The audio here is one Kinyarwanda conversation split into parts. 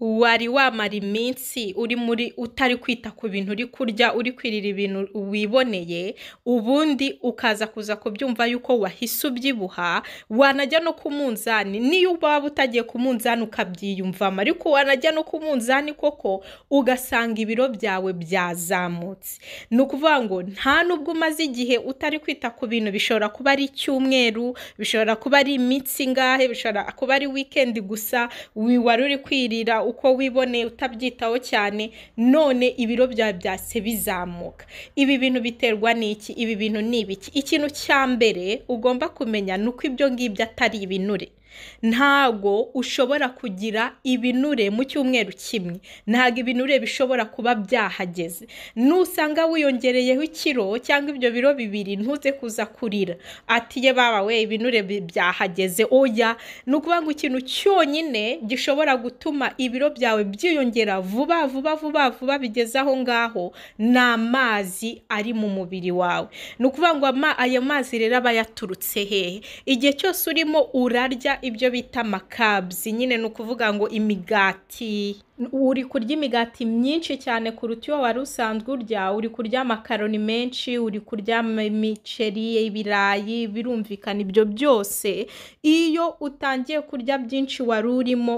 wari wamara iminsi uri muri utari kwita ku bintu uri kurya uri kwirira ibintu wiboneye ubundi ukaza kuza kubyumva yuko wahise ubyibuha wanajya no ku munzani niyo waba utagiye ku munzani ukabyiyumvamo ariko wanajya no ku munzani koko ugasanga ibiro byawe byazamutse ni ukuvuga ngo nta n'ubwo umaze igihe utari kwita ku bintu bishobora kuba ari icyumweru bishobora kuba ari iminsi ingahe bishobora kuba ari wikendi gusa wari uri kwirira uko wiboneye utabyitaho cyane none ibiro byawe byase bizamuka ibi bintu biterwa n'iki ibi bintu ni ibiki ikintu cya mbere ugomba kumenya ni uko ibyo ngibyo atari ibinure ntago ushobora kugira ibinure mu cyumweru kimwe ntago ibinure bishobora kuba byahageze nusanga wiyongereyeho ikiro cyangwa ibyo biro bibiri ntuze kuza kurira atiye baba we ibinure byahageze oya ni ukuvuga ngo ikintu cyonyine gishobora gutuma ibiro byawe byiyongera vuba vuba vuba vuba bigeze aho ngaho ni amazi ari mu mubiri wawe ni ukuvuga ngo ayo mazi rero aba yaturutse hehe igihe cyose urimo urarya ibyo bita makabzi nyine ni ukuvuga ngo imigati uri kurya imigati myinshi cyane kuruta iyo wari usanzwe urya uri kurya amakaroni menshi uri kurya imiceri ibirayi birumvikana ibyo byose iyo utangiye kurya byinshi wari urimo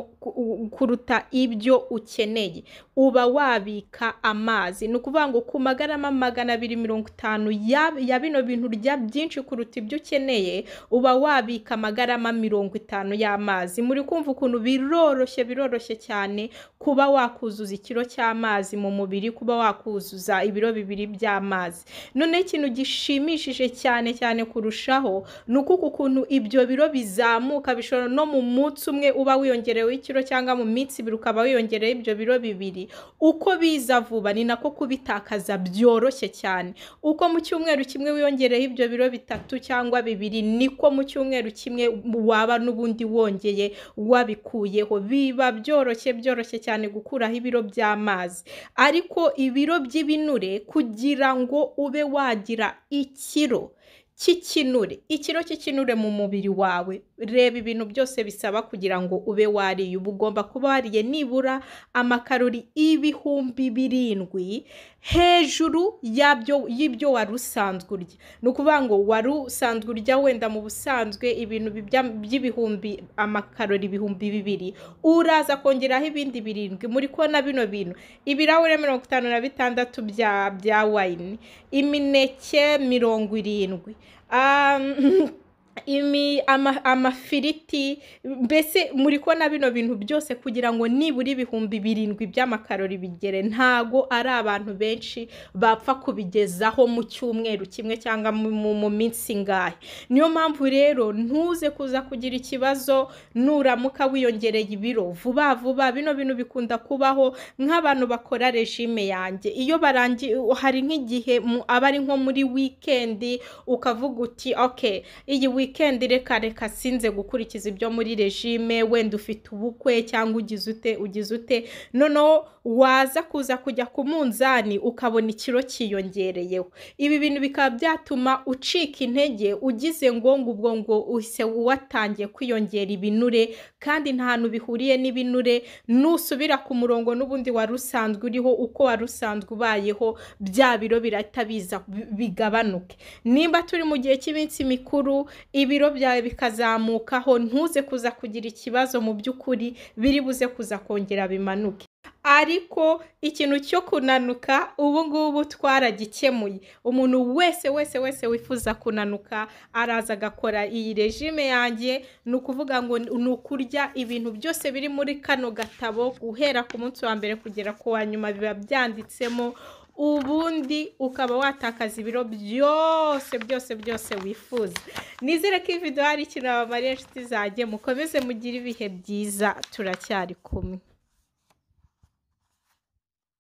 kuruta ibyo ukeneye uba wabika amazi ni ukuvuga ngo ku magarama magana abiri mirongo itanu ya bino bintu urya byinshi kuruta ibyo ukeneye uba wabika amagarama mirongo itanu itanu y'amazi muri kumva ukuntu biroroshye biroroshye cyane kuba wakuzuza ikiro cy'amazi mu mubiri kuba wakuzuza ibiro bibiri by'amazi noneho ikintu gishimishije cyane cyane kurushaho ni ukuko ukuntu ibyo biro bizamuka bishobora no mu munsi umwe uba wiyongerewe ikiro cyangwa mu minsi ibiri ukaba wiyongereyeho ibyo biro bibiri uko biza vuba ni nako kubitakaza byoroshye cyane uko mu cyumweru kimwe wiyongereyeho ibyo biro bitatu cyangwa bibiri niko mu cyumweru kimwe waba n'ubu n'ubundi wongeye wabikuyeho biba byoroshye byoroshye cyane gukuraho ibiro by'amazi ariko ibiro by'ibinure kugira ngo ube wagira ikiro cy'ikinure ikiro cy'ikinure mu mubiri wawe reba ibintu byose bisaba kugira ngo ube wariye uba ugomba kuba wariye nibura amakarori ibihumbi birindwi hejuru yabyo y'ibyo wari usanzwe urya ni ukuvuga ngo wari usanzwe urya wenda mu busanzwe ibintu by'ibihumbi amakarori ibihumbi bibiri uraza kongeraho ibindi birindwi muri kubona bino bintu ibirahure mirongo itanu na bitandatu bya wayini imineke mirongo irindwi Um, imi amafiriti mbese muri kubona bino bintu byose kugira ngo nibura ibihumbi birindwi by'amakarori bigere ntago ari abantu benshi bapfa kubigezaho mu cyumweru kimwe cyangwa mu minsi ngahe niyo mpamvu rero ntuze kuza kugira ikibazo nuramuka wiyongereye ibiro vuba vuba bino bintu bikunda kubaho nk'abantu bakora regime yanjye iyo barangiye hari nk'igihe aba ari nko muri wikendi ukavuga uti oke iyi wikendi wikendi reka reka sinze gukurikiza ibyo muri regime wenda ufite ubukwe cyangwa ugize ute ugize ute noneho waza kuza kujya ku munzani ukabona ikiro kiyongereyeho ibi bintu bikaba byatuma ucika intege ugize ngo ubwo ngo uhise watangiye kwiyongera ibinure kandi nta hantu bihuriye n'ibinure nusubira ku murongo n'ubundi wari usanzwe uriho uko wari usanzwe ubayeho bya biro birahita biza bigabanuke nimba turi mu gihe cy'iminsi mikuru ibiro byawe bikazamukaho ntuze kuza kugira ikibazo mu by'ukuri biri buze kuza kongera bimanuke ariko ikintu cyo kunanuka ubu ngubu twaragikemuye umuntu wese wese wese wifuza kunanuka araza agakora iyi rejime yanjye ni ukuvuga ngo ni ukurya ibintu byose biri muri kano gatabo guhera ku munsi wa mbere kugera ku wa nyuma biba byanditsemo ubundi ukaba watakaza ibiro byose byose byose wifuza nizere ko iyi video hari ikintu babamariye inshuti zanjye mukomeze mugire ibihe byiza turacyari kumwe